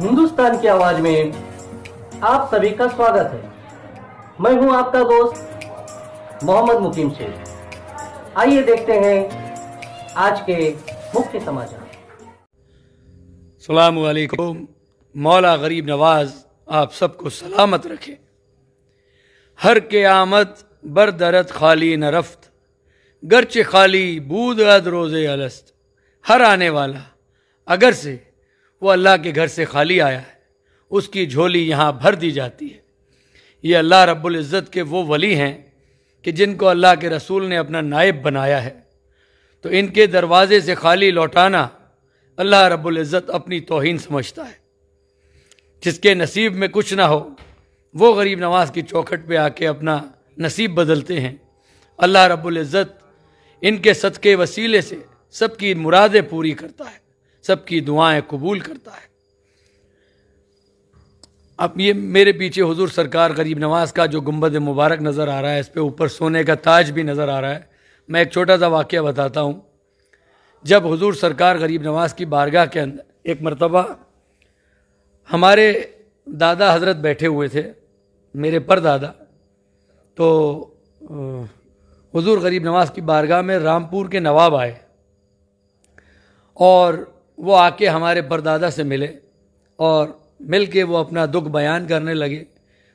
हिंदुस्तान की आवाज में आप सभी का स्वागत है मैं हूं आपका दोस्त मोहम्मद मुकीम शेख आइए देखते हैं आज के मुख्य समाचार सलाम वालेकुम मौला गरीब नवाज आप सबको सलामत रखे हर के आमद बरदरत खाली न रफ्त गर्च खाली बूद अद रोज़े अलस्त हर आने वाला अगर से वो अल्लाह के घर से खाली आया है उसकी झोली यहाँ भर दी जाती है ये अल्लाह रब्बुल इज़्ज़त के वो वली हैं कि जिनको अल्लाह के रसूल ने अपना नायब बनाया है तो इनके दरवाज़े से खाली लौटाना अल्लाह रब्बुल इज़्ज़त अपनी तोहन समझता है जिसके नसीब में कुछ ना हो वो गरीब नवाज की चौखट पे आके अपना नसीब बदलते हैं अल्लाह रब्बुल इज़्ज़त इनके सदके वसीले से सबकी मुरादें पूरी करता है सबकी दुआएं कबूल करता है अब ये मेरे पीछे हुजूर सरकार गरीब नवाज का जो गुम्बद मुबारक नज़र आ रहा है इस पर ऊपर सोने का ताज भी नज़र आ रहा है मैं एक छोटा सा वाक़ बताता हूँ जब हुजूर सरकार गरीब नवाज की बारगाह के अंदर एक मरतबा हमारे दादा हजरत बैठे हुए थे मेरे पर दादा तो हुजूर गरीब नवाज की बारगाह में रामपुर के नवाब आए और वो आके हमारे परदादा से मिले और मिल के वो अपना दुख बयान करने लगे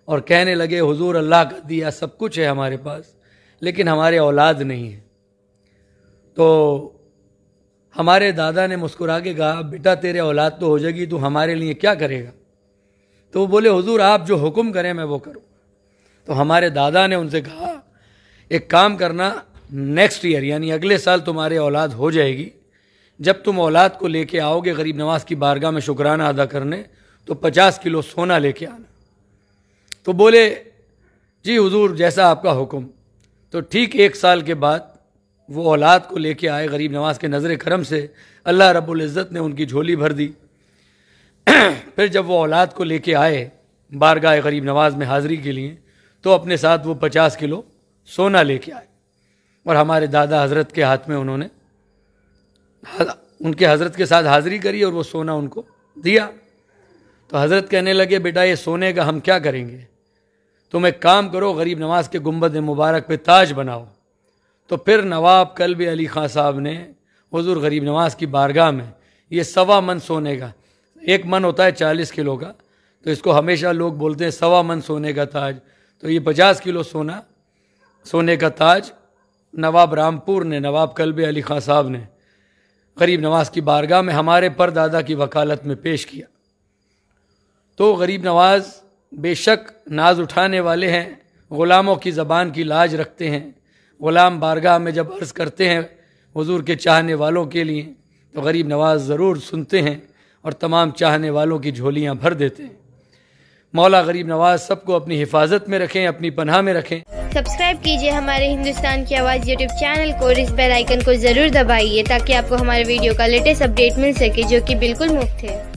और कहने लगे हुजूर अल्लाह का दिया सब कुछ है हमारे पास लेकिन हमारे औलाद नहीं है तो हमारे दादा ने मुस्कुरा के कहा बेटा तेरे औलाद तो हो जाएगी तू हमारे लिए क्या करेगा तो वो बोले हुजूर आप जो हुक्म करें मैं वो करूँ तो हमारे दादा ने उनसे कहा एक काम करना नेक्स्ट ईयर यानी अगले साल तुम्हारे औलाद हो जाएगी जब तुम औलाद को लेके आओगे गरीब नवाज की बारगाह में शुक्राना अदा करने तो पचास किलो सोना लेके आना तो बोले जी हुजूर जैसा आपका हुक्म तो ठीक एक साल के बाद वो औलाद को लेके आए गरीब नवाज के नज़र करम से अल्लाह रब्ज़त ने उनकी झोली भर दी फिर जब वो औलाद को लेके आए बारगाह गरीब नवाज में हाज़िरी के लिए तो अपने साथ वो पचास किलो सोना लेके आए और हमारे दादा हज़रत के हाथ में उन्होंने उनके हजरत के साथ हाजिरी करी और वो सोना उनको दिया तो हजरत कहने लगे बेटा ये सोने का हम क्या करेंगे तुम एक काम करो गरीब नवाज के गुम्बद मुबारक पे ताज बनाओ तो फिर नवाब कलब अली खां साहब ने हजूर गरीब नवाज की बारगाह में ये सवा मन सोने का एक मन होता है चालीस किलो का तो इसको हमेशा लोग बोलते हैं सवा मन सोने का ताज तो ये पचास किलो सोना सोने का ताज नवाब रामपुर ने नवाब कलब अली खां साहब ने गरीब नवाज की बारगाह में हमारे परदादा की वकालत में पेश किया तो गरीब नवाज बेशक नाज उठाने वाले हैं ग़ुलामों की ज़बान की लाज रखते हैं ग़ुलाम बारगाह में जब अर्ज़ करते हैं हजूर के चाहने वालों के लिए तो गरीब नवाज ज़रूर सुनते हैं और तमाम चाहने वालों की झोलियाँ भर देते हैं मौला गरीब नवाज सबको अपनी हिफाजत में रखें अपनी पनाह में रखें सब्सक्राइब कीजिए हमारे हिंदुस्तान की आवाज़ यूट्यूब चैनल को और इस बेल आइकन को ज़रूर दबाइए ताकि आपको हमारे वीडियो का लेटेस्ट अपडेट मिल सके जो कि बिल्कुल मुफ्त है